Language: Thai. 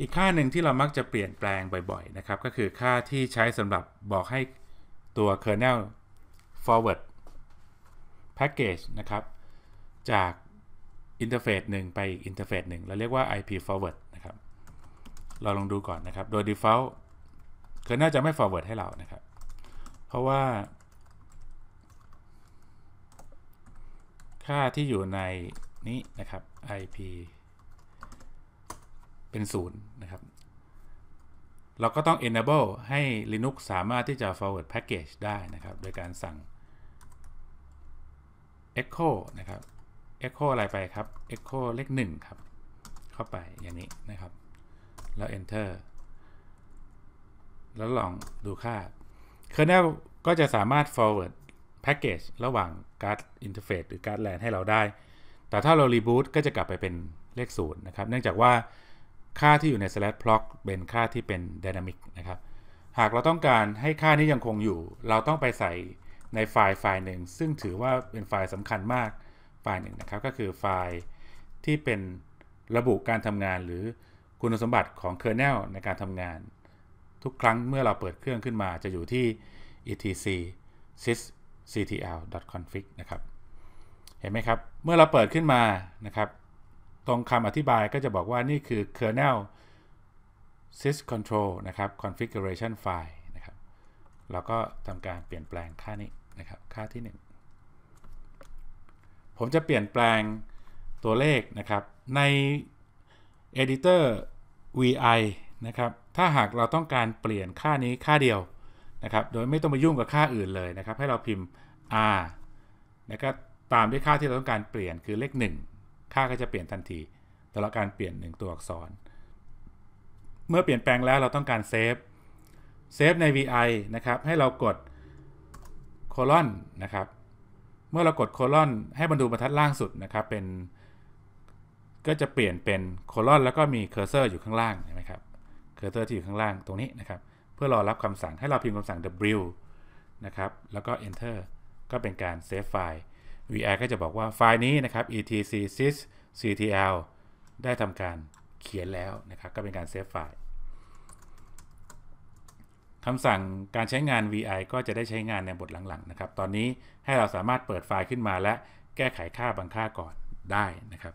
อีกค่าหนึ่งที่เรามักจะเปลี่ยนแปลงบ่อย ๆ นะครับ ก็คือค่าที่ใช้สำหรับบอกให้ตัว kernel forward package นะครับ จากอินเทอร์เฟซหนึ่งไปอีกอินเทอร์เฟซหนึ่งเราเรียกว่า ip forward นะครับเราลองดูก่อนนะครับ โดย default kernel จะไม่ forward ให้เรานะครับ เพราะว่า ค่าที่อยู่ในนี้นะครับ ip เป็นศูนย์นะครับ เราก็ต้อง enable ให้ Linux สามารถที่จะ forward package ได้นะครับ โดยการสั่ง echo นะครับ echo อะไรไปครับ echo เลขหนึ่งครับ เข้าไปอย่างนี้นะครับ แล้ว enter แล้วลองดูค่า kernel ก็จะสามารถ forward package ระหว่าง guard interface หรือก a r d land ให้เราได้ แต่ถ้าเรา reboot ก็จะกลับไปเป็นเลขศูนย์นะครับ เนื่องจากว่าค่าที่อยู่ใน slash block เป็นค่าที่เป็น dynamic นะครับ หากเราต้องการให้ค่านี้ยังคงอยู่เราต้องไปใส่ในไฟล์ไฟล์หนึ่งซึ่งถือว่าเป็นไฟล์สำคัญมากไฟล์หนึ่งนะครับก็คือไฟล์ ที่เป็นระบุการทำงานหรือคุณสมบัติของ kernel ในการทำงาน ทุกครั้งเมื่อเราเปิดเครื่องขึ้นมาจะอยู่ที่ etc sysctl config นะครับ เห็นไหมครับเมื่อเราเปิดขึ้นมานะครับตรงคำอธิบายก็จะบอกว่านี่คือ kernel syscontrol นะครับ configuration file นะครับเราก็ทำการเปลี่ยนแปลงค่านี้นะครับ ค่าที่ 1 ผมจะเปลี่ยนแปลงตัวเลขนะครับใน editor vi นะครับ ถ้าหากเราต้องการเปลี่ยนค่านี้ค่าเดียวนะครับ โดยไม่ต้องมายุ่งกับค่าอื่นเลยนะครับ ให้เราพิมพ์ r แล้วก็ตามด้วยค่าที่เราต้องการเปลี่ยนคือเลข 1ค่าก็จะเปลี่ยนทันที แต่ละการเปลี่ยนหนึ่งตัวอักษร เมื่อเปลี่ยนแปลงแล้วเราต้องการเซฟเซฟใน VI นะครับให้เรากดโคลอนนะครับ เมื่อเรากดโคลอนให้มันดูบรรทัดล่างสุดนะครับเป็นก็จะเปลี่ยนเป็นโคลอนแล้วก็มีเคอร์เซอร์อยู่ข้างล่างใช่ไหมครับเคอร์เซอร์ที่อยู่ข้างล่างตรงนี้นะครับเพื่อรอรับคำสั่งให้เราพิมพ์คำสั่ง w นะครับแล้วก็ enter ก็เป็นการเซฟไฟล์ VR ก็จะบอกว่าไฟล์นี้นะครับ etc sys ctl ได้ทำการเขียนแล้วนะครับ ก็เป็นการเซฟไฟล์คำสั่งการใช้งาน VI ก็จะได้ใช้งานในบทหลังๆ นะครับ ตอนนี้ให้เราสามารถเปิดไฟล์ขึ้นมาและแก้ไขค่าบางค่าก่อนได้นะครับ